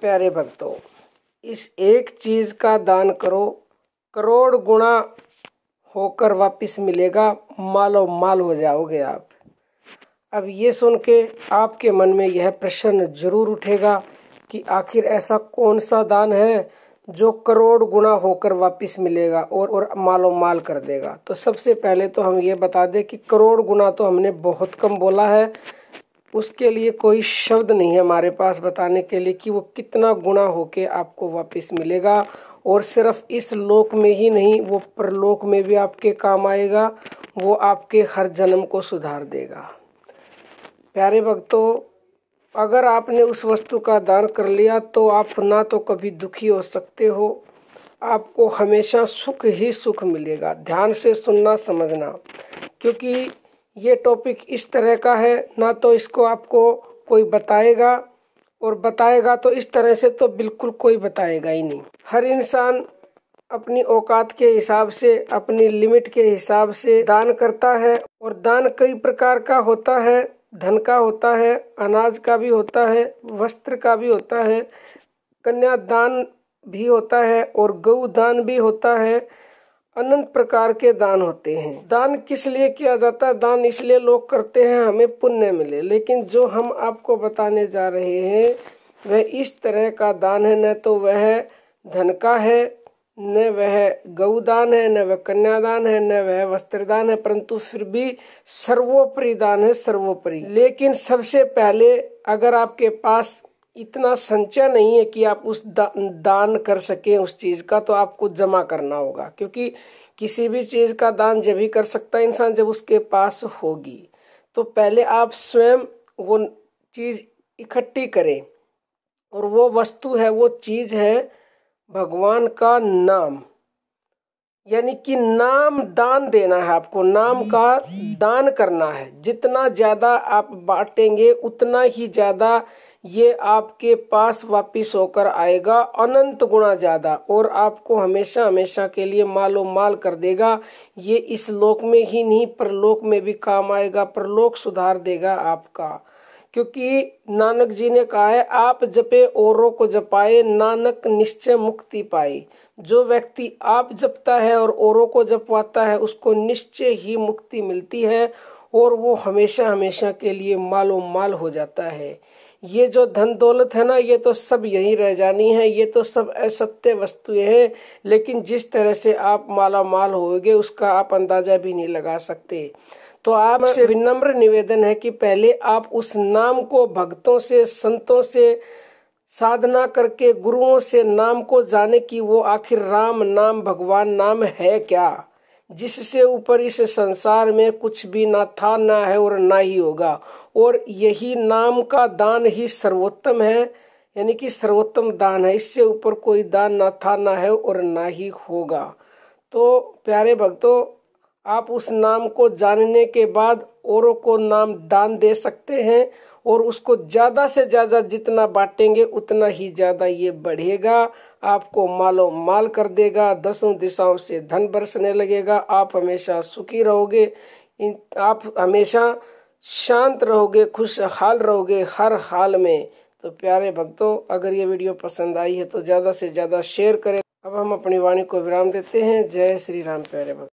प्यारे भक्तों इस एक चीज का दान करो करोड़ गुणा होकर वापस मिलेगा मालो माल हो जाओगे आप अब ये सुन के आपके मन में यह प्रश्न जरूर उठेगा कि आखिर ऐसा कौन सा दान है जो करोड़ गुणा होकर वापस मिलेगा और और मालो माल कर देगा तो सबसे पहले तो हम ये बता दें कि करोड़ गुना तो हमने बहुत कम बोला है उसके लिए कोई शब्द नहीं है हमारे पास बताने के लिए कि वो कितना गुणा होके आपको वापस मिलेगा और सिर्फ इस लोक में ही नहीं वो परलोक में भी आपके काम आएगा वो आपके हर जन्म को सुधार देगा प्यारे भक्तों अगर आपने उस वस्तु का दान कर लिया तो आप ना तो कभी दुखी हो सकते हो आपको हमेशा सुख ही सुख मिलेगा ध्यान से सुनना समझना क्योंकि ये टॉपिक इस तरह का है ना तो इसको आपको कोई बताएगा और बताएगा तो इस तरह से तो बिल्कुल कोई बताएगा ही नहीं हर इंसान अपनी औकात के हिसाब से अपनी लिमिट के हिसाब से दान करता है और दान कई प्रकार का होता है धन का होता है अनाज का भी होता है वस्त्र का भी होता है कन्या दान भी होता है और गऊ दान भी होता है अनंत प्रकार के दान होते हैं दान किस लिए किया जाता है दान इसलिए लोग करते हैं हमें पुण्य मिले लेकिन जो हम आपको बताने जा रहे हैं वह इस तरह का दान है न तो वह धन का है न वह गऊदान है न वह कन्यादान है न वह वस्त्रदान है परंतु फिर भी सर्वोपरि दान है सर्वोपरि लेकिन सबसे पहले अगर आपके पास इतना संचय नहीं है कि आप उस दा, दान कर सकें उस चीज़ का तो आपको जमा करना होगा क्योंकि किसी भी चीज़ का दान जब ही कर सकता है इंसान जब उसके पास होगी तो पहले आप स्वयं वो चीज़ इकट्ठी करें और वो वस्तु है वो चीज़ है भगवान का नाम यानी कि नाम दान देना है आपको नाम का दान करना है जितना ज़्यादा आप बांटेंगे उतना ही ज़्यादा ये आपके पास वापिस होकर आएगा अनंत गुणा ज्यादा और आपको हमेशा हमेशा के लिए मालो माल कर देगा ये इस लोक में ही नहीं परलोक में भी काम आएगा परलोक सुधार देगा आपका क्योंकि नानक जी ने कहा है आप जपे औरों को जपाए नानक निश्चय मुक्ति पाए जो व्यक्ति आप जपता है और औरों को जपवाता है उसको निश्चय ही मुक्ति मिलती है और वो हमेशा हमेशा के लिए मालो माल हो जाता है ये जो धन दौलत है ना ये तो सब यहीं रह जानी है ये तो सब असत्य वस्तुएं हैं लेकिन जिस तरह से आप माला माल होगे उसका आप अंदाजा भी नहीं लगा सकते तो आपसे विनम्र निवेदन है कि पहले आप उस नाम को भक्तों से संतों से साधना करके गुरुओं से नाम को जाने कि वो आखिर राम नाम भगवान नाम है क्या जिससे ऊपर इस संसार में कुछ भी ना था ना है और ना ही होगा और यही नाम का दान ही सर्वोत्तम है यानी कि सर्वोत्तम दान है इससे ऊपर कोई दान ना था ना है और ना ही होगा तो प्यारे भक्तों आप उस नाम को जानने के बाद औरों को नाम दान दे सकते हैं और उसको ज़्यादा से ज़्यादा जितना बांटेंगे उतना ही ज़्यादा ये बढ़ेगा आपको मालो माल कर देगा दसों दिशाओं से धन बरसने लगेगा आप हमेशा सुखी रहोगे आप हमेशा शांत रहोगे खुशहाल रहोगे हर हाल में तो प्यारे भक्तों अगर ये वीडियो पसंद आई है तो ज़्यादा से ज़्यादा शेयर करें अब हम अपनी वाणी को विराम देते हैं जय श्री राम प्यारे भक्त